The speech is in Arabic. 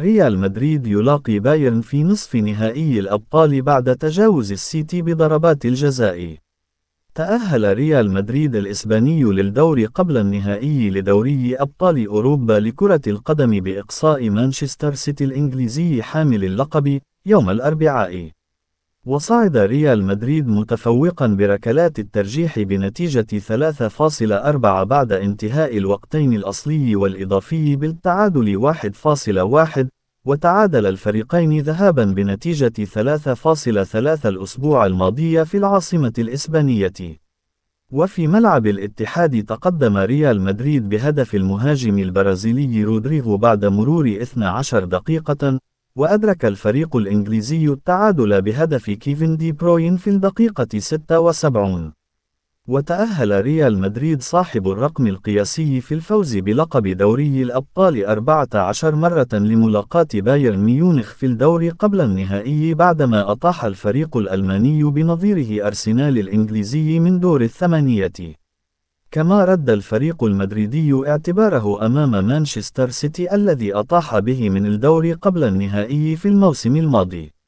ريال مدريد يلاقي بايرن في نصف نهائي الأبطال بعد تجاوز السيتي بضربات الجزاء. تأهل ريال مدريد الإسباني للدور قبل النهائي لدوري أبطال أوروبا لكرة القدم بإقصاء مانشستر سيتي الإنجليزي حامل اللقب يوم الأربعاء. وصعد ريال مدريد متفوقا بركلات الترجيح بنتيجة 3.4 بعد انتهاء الوقتين الأصلي والإضافي بالتعادل 1.1 وتعادل الفريقين ذهابا بنتيجة 3.3 الأسبوع الماضي في العاصمة الإسبانية وفي ملعب الاتحاد تقدم ريال مدريد بهدف المهاجم البرازيلي رودريغو بعد مرور 12 دقيقة وأدرك الفريق الإنجليزي التعادل بهدف كيفن دي بروين في الدقيقة 76 وتأهل ريال مدريد صاحب الرقم القياسي في الفوز بلقب دوري الأبطال 14 مرة لملاقاة بايرن ميونخ في الدور قبل النهائي بعدما أطاح الفريق الألماني بنظيره أرسنال الإنجليزي من دور الثمانية كما رد الفريق المدريدي اعتباره أمام مانشستر سيتي الذي أطاح به من الدور قبل النهائي في الموسم الماضي